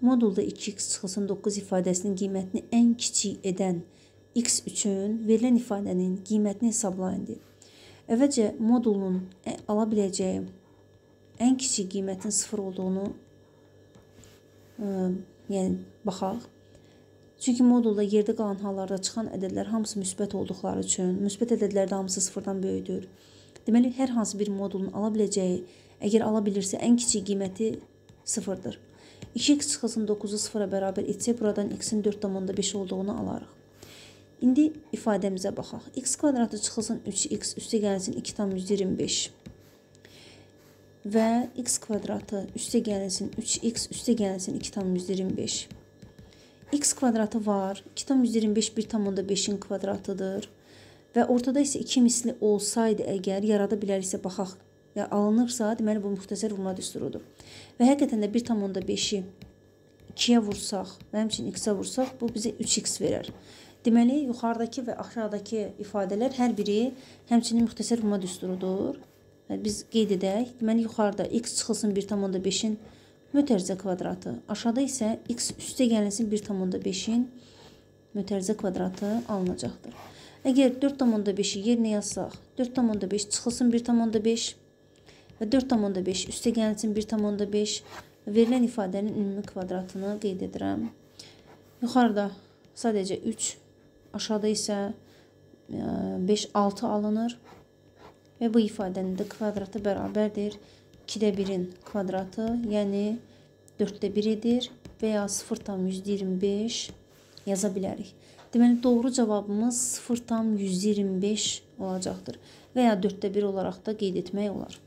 Modulda 2x-9 ifadəsinin qiymətini ən kiçik edən x üçün verilən ifadənin qiymətini hesablayın deyir. Əvvəlcə modulun ala biləcəyi ən kiçik qiymətin 0 olduğunu ə, yəni baxaq. Çünki modulda yerdə qalan hallarda çıxan ədədlər hamısı müsbət olduqları üçün müsbət ədədlərdə hamısı 0-dan böyükdür. Deməli hər hansı bir modulun ala biləcəyi, əgər ala bilirsə, ən kiçik qiyməti 0-dır. 2x çıxılsın 9-u 0-a bərabər etse buradan x-in 4,5 olduğunu alarıq. İndi ifadəmizə baxaq. x kvadratı çıxılsın 3x üstə gəlsin 2,25 və x kvadratı üstə gəlsin 3x üstə gəlsin 2,25 x kvadratı var. 2,25 1,5-in kvadratıdır. Və ortada isə 2 misli olsaydı əgər yarada biləriksə baxaq və alınırsa, deməli bu müxtəsər vurma düsturudur. Və həqiqətən də 1.5-i 2-yə vursaq, və həmçinin x-ə vursaq, bu bizə 3x verər. Deməli, yuxarıdakı və aşağıdakı ifadələr hər biri həmçinin müxtəsər vurma düsturudur. Biz qeyd edək. Deməli, yuxarıda x çıxılsın 1.5-in mötərizə kvadratı, aşağıda isə x üstə gəlinsin 1.5-in mötərizə kvadratı alınacaqdır. Əgər 4.5-i yerinə yazsaq, 4.5 çıxılsın 1.5 və 4,5 üstə gəlsin 1,5 verilən ifadənin ümumi kvadratını qeyd edirəm. Yuxarıda sadəcə 3, aşağıda isə 5, e, 6 alınır və bu ifadənin də kvadratı bərabərdir 2-də 1-in kvadratı, yəni 4-də 1 edir və ya 0,125 yaza bilərik. Deməli, doğru cavabımız 0,125 olacaqdır və ya 4-də 1 olaraq da qeyd etmək olar.